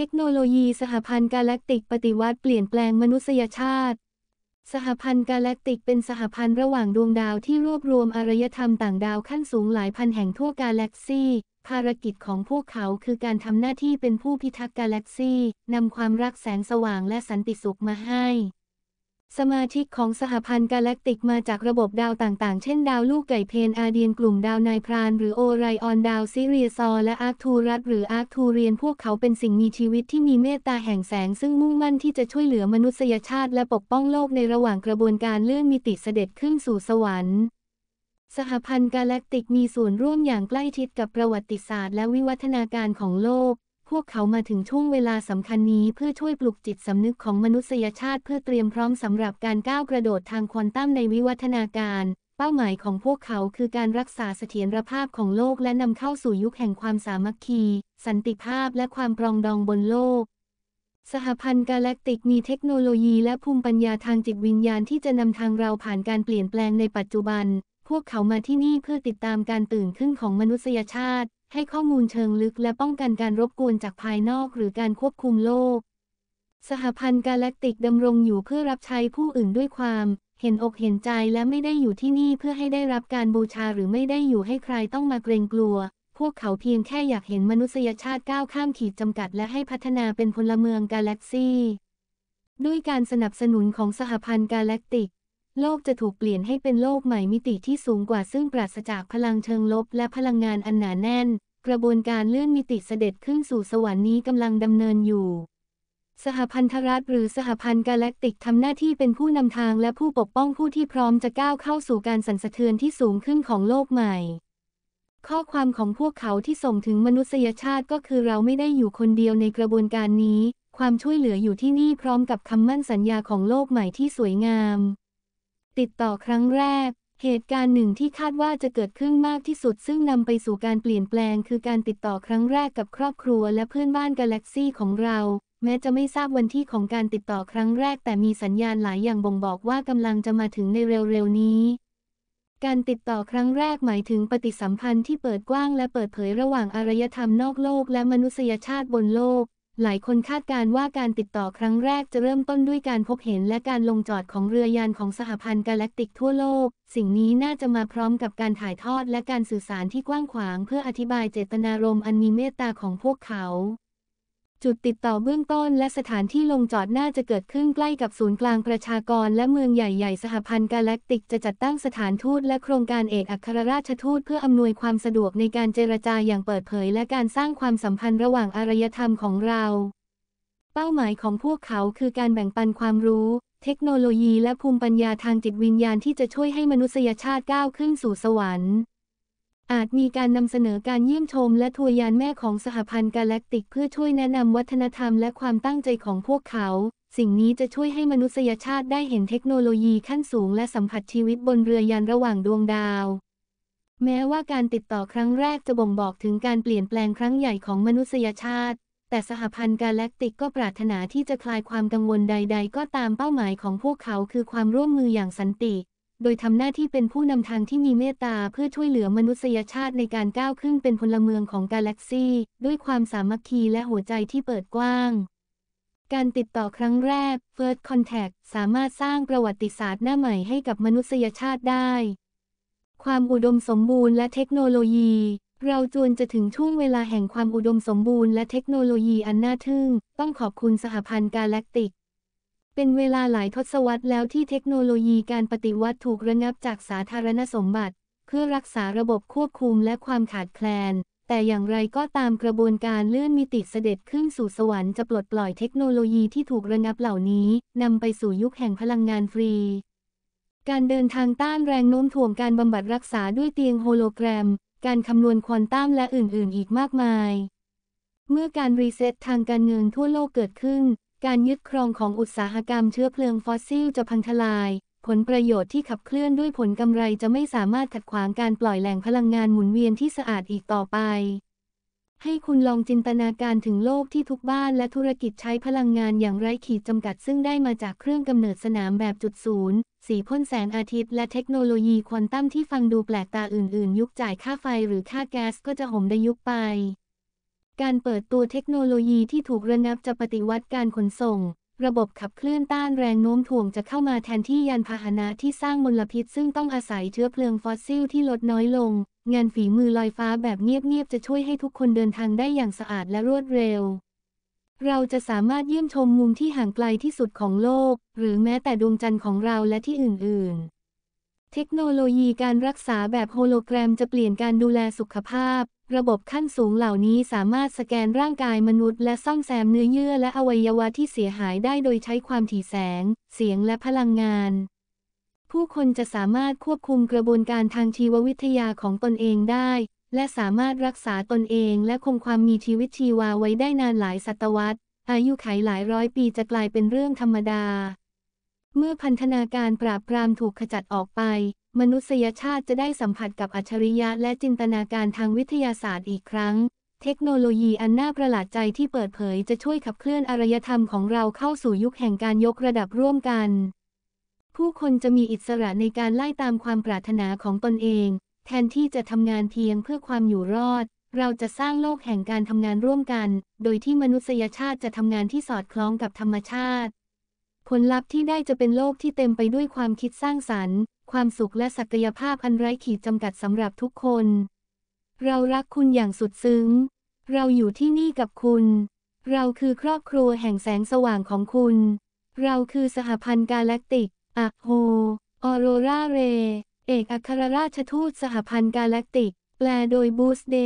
เทคโนโลยีสหพันธ์กาแล็กติกปฏิวัติเปลี่ยนแปลงมนุษยชาติ สหพันธ์กาแล็กติก เป็นสหพันธ์ระหว่างดวงดาวที่รวบรวมอารยธรรมต่างดาวขั้นสูงหลายพันแห่งทั่วกาแล็กซีภารกิจของพวกเขาคือการทำหน้าที่เป็นผู้พิทักษ์กาแล็กซีนำความรักแสงสว่างและสันติสุขมาให้สมาชิกของสหพันธ์กาแล็กติกมาจากระบบดาวต่างๆ เช่น ดาวลูกไก่เพนอาเดียนกลุ่มดาวนายพราน หรือโอไรออนดาวซิเรียซอและอาร์คทูรัสหรืออาร์คทูเรียน พวกเขาเป็นสิ่งมีชีวิตที่มีเมตตาแห่งแสงซึ่งมุ่งมั่นที่จะช่วยเหลือมนุษยชาติและปกป้องโลกในระหว่างกระบวนการเลื่อนมิติเสด็จขึ้นสู่สวรรค์สหพันธ์กาแล็กติกมีส่วนร่วมอย่างใกล้ชิดกับประวัติศาสตร์และวิวัฒนาการของโลกพวกเขามาถึงช่วงเวลาสำคัญนี้ เพื่อช่วยปลุกจิตสำนึกของมนุษยชาติ เพื่อเตรียมพร้อมสำหรับการก้าวกระโดดทางควอนตัมในวิวัฒนาการ เป้าหมายของพวกเขาคือการรักษาเสถียรภาพของโลกและนำเข้าสู่ยุคแห่งความสามัคคี สันติภาพและความปรองดองบนโลก สหพันธ์กาแล็กติกมีเทคโนโลยี และภูมิปัญญาทางจิตวิญญาณที่จะนำทางเราผ่านการเปลี่ยนแปลงในปัจจุบัน พวกเขามาที่นี่เพื่อติดตามการตื่นขึ้นของมนุษยชาติให้ข้อมูลเชิงลึกและป้องกันการรบกวนจากภายนอกหรือการควบคุมโลก สหพันธ์กาแล็กติกดำรงอยู่เพื่อรับใช้ผู้อื่นด้วยความ เห็นอกเห็นใจและไม่ได้อยู่ที่นี่เพื่อให้ได้รับการบูชาหรือไม่ได้อยู่ให้ใครต้องมาเกรงกลัว พวกเขาเพียงแค่อยากเห็นมนุษยชาติก้าวข้ามขีดจำกัด และให้พัฒนาเป็นพลเมืองกาแล็กซี่ ด้วยการสนับสนุนของสหพันธ์กาแล็กติกโลกจะถูกเปลี่ยนให้เป็นโลกใหม่มิติที่สูงกว่าซึ่งปราศจากพลังเชิงลบและพลังงานอันหนาแน่น กระบวนการเลื่อนมิติเสด็จขึ้นสู่สวรรค์นี้กำลังดำเนินอยู่ สหพันธรัฐ หรือสหพันธ์กาแล็กติกทำหน้าที่เป็นผู้นำทางและผู้ปกป้องผู้ที่พร้อมจะก้าวเข้าสู่การสั่นสะเทือนที่สูงขึ้นของโลกใหม่ ข้อความของพวกเขาที่ส่งถึงมนุษยชาติก็คือเราไม่ได้อยู่คนเดียวในกระบวนการนี้ ความช่วยเหลืออยู่ที่นี่พร้อมกับคำมั่นสัญญาของโลกใหม่ที่สวยงามติดต่อครั้งแรก เหตุการณ์หนึ่งที่คาดว่าจะเกิดขึ้นมากที่สุดซึ่งนำไปสู่การเปลี่ยนแปลง คือการติดต่อครั้งแรกกับครอบครัวและเพื่อนบ้านกาแล็กซี่ของเรา แม้จะไม่ทราบวันที่ของการติดต่อครั้งแรกแต่มีสัญญาณหลายอย่างบ่งบอกว่ากำลังจะมาถึงในเร็วๆนี้ การติดต่อครั้งแรกหมายถึงปฏิสัมพันธ์ที่เปิดกว้างและเปิดเผยระหว่างอารยธรรมนอกโลก และมนุษยชาติบนโลกหลายคนคาดการว่าการติดต่อครั้งแรกจะเริ่มต้นด้วยการพบเห็นและการลงจอดของเรือยานของสหพันธ์กาแล็กติกทั่วโลก สิ่งนี้น่าจะมาพร้อมกับการถ่ายทอดและการสื่อสารที่กว้างขวางเพื่ออธิบายเจตนารมณ์อันมีเมตตาของพวกเขาจุดติดต่อเบื้องต้น และสถานที่ลงจอดน่าจะเกิดขึ้นใกล้กับศูนย์กลางประชากรและเมืองใหญ่ๆสหพันธ์กาแล็กติก จะจัดตั้งสถานทูตและโครงการเอกอัครราชทูตเพื่ออำนวยความสะดวกในการเจรจาอย่างเปิดเผยและการสร้างความสัมพันธ์ระหว่างอารยธรรมของเรา เป้าหมายของพวกเขาคือการแบ่งปันความรู้ เทคโนโลยี และภูมิปัญญาทางจิตวิญญาณที่จะช่วยให้มนุษยชาติก้าวขึ้นสู่สวรรค์อาจมีการนำเสนอการเยี่ยมชมและทัวร์ยานแม่ของสหพันธ์กาแล็กติกเพื่อช่วยแนะนำวัฒนธรรมและความตั้งใจของพวกเขา สิ่งนี้จะช่วยให้มนุษยชาติได้เห็นเทคโนโลยีขั้นสูงและสัมผัสชีวิตบนเรือยานระหว่างดวงดาว แม้ว่าการติดต่อครั้งแรกจะบ่งบอกถึงการเปลี่ยนแปลงครั้งใหญ่ของมนุษยชาติ แต่สหพันธ์กาแล็กติกก็ปรารถนาที่จะคลายความกังวลใด ๆ ก็ตามเป้าหมายของพวกเขาคือความร่วมมืออย่างสันติโดยทำหน้าที่เป็นผู้นำทางที่มีเมตตาเพื่อช่วยเหลือมนุษยชาติในการก้าวขึ้นเป็นพลเมืองของกาแล็กซี ด้วยความสามัคคีและหัวใจที่เปิดกว้าง การติดต่อครั้งแรก First Contact สามารถสร้างประวัติศาสตร์หน้าใหม่ให้กับมนุษยชาติได้ ความอุดมสมบูรณ์และเทคโนโลยี เราจวนจะถึงช่วงเวลาแห่งความอุดมสมบูรณ์ และเทคโนโลยีอันน่าทึ่งต้องขอบคุณสหพันธ์กาแล็กติกเป็นเวลาหลายทศวรรษแล้วที่เทคโนโลยีการปฏิวัติถูกระงับจากสาธารณสมบัติ เพื่อรักษาระบบควบคุมและความขาดแคลน แต่อย่างไรก็ตามกระบวนการเลื่อนมิติเสด็จ ขึ้นสู่สวรรค์จะปลดปล่อยเทคโนโลยีที่ถูกระงับเหล่านี้ นำไปสู่ยุคแห่งพลังงานฟรี การเดินทางต้านแรงโน้มถ่วงการบำบัดรักษาด้วยเตียงโฮโลแกรม การคำนวณควอนตัมและอื่นๆ อีกมากมาย เมื่อการรีเซ็ตทางการเงินทั่วโลกเกิดขึ้นการยึดครองของอุตสาหกรรมเชื้อเพลิงฟอสซิลจะพังทลาย ผลประโยชน์ที่ขับเคลื่อนด้วยผลกำไรจะไม่สามารถขัดขวางการปล่อยแหล่งพลังงานหมุนเวียนที่สะอาดอีกต่อไป ให้คุณลองจินตนาการถึงโลกที่ทุกบ้านและธุรกิจใช้พลังงานอย่างไร้ขีดจำกัดซึ่งได้มาจากเครื่องกำเนิดสนามแบบจุดศูนย์สีพ่นแสงอาทิตย์และเทคโนโลยีควอนตัมที่ฟังดูแปลกตาอื่นๆ ยุคจ่ายค่าไฟหรือค่าแก๊สก็จะห่มได้ยุคไปการเปิดตัวเทคโนโลยีที่ถูกระงับจะปฏิวัติการขนส่ง ระบบขับเคลื่อนต้านแรงโน้มถ่วงจะเข้ามาแทนที่ยานพาหนะที่สร้างมลพิษซึ่งต้องอาศัยเชื้อเพลิงฟอสซิลที่ลดน้อยลง งานฝีมือลอยฟ้าแบบเงียบๆ จะช่วยให้ทุกคนเดินทางได้อย่างสะอาดและรวดเร็ว เราจะสามารถเยี่ยมชมมุมที่ห่างไกลที่สุดของโลก หรือแม้แต่ดวงจันทร์ของเราและที่อื่นๆ เทคโนโลยีการรักษาแบบโฮโลแกรมจะเปลี่ยนการดูแลสุขภาพระบบขั้นสูงเหล่านี้สามารถสแกนร่างกายมนุษย์และซ่อมแซมเนื้อเยื่อ และอวัยวะที่เสียหายได้โดยใช้ความถี่แสง เสียงและพลังงาน ผู้คนจะสามารถควบคุมกระบวนการทางชีววิทยาของตนเองได้ และสามารถรักษาตนเองและคงความมีชีวิตชีวาไว้ได้นานหลายศตวรรษ อายุไขหลายร้อยปีจะกลายเป็นเรื่องธรรมดาเมื่อพันธนาการปราบปรามถูกขจัดออกไป มนุษยชาติจะได้สัมผัสกับอัจฉริยะและจินตนาการทางวิทยาศาสตร์อีกครั้ง เทคโนโลยีอันน่าประหลาดใจที่เปิดเผยจะช่วยขับเคลื่อนอารยธรรมของเราเข้าสู่ยุคแห่งการยกระดับร่วมกัน ผู้คนจะมีอิสระในการไล่ตามความปรารถนาของตนเอง แทนที่จะทำงานเพียงเพื่อความอยู่รอด เราจะสร้างโลกแห่งการทำงานร่วมกัน โดยที่มนุษยชาติจะทำงานที่สอดคล้องกับธรรมชาติผลลัพธ์ที่ได้จะเป็นโลกที่เต็มไปด้วยความคิดสร้างสรรค์ ความสุขและศักยภาพอันไร้ขีดจำกัดสำหรับทุกคน เรารักคุณอย่างสุดซึ้ง เราอยู่ที่นี่กับคุณ เราคือครอบครัวแห่งแสงสว่างของคุณ เราคือสหพันธ์กาแล็กติก อะโฮออโรราเร เอกอัครราชทูตสหพันธ์กาแล็กติก แปลโดยบูสเด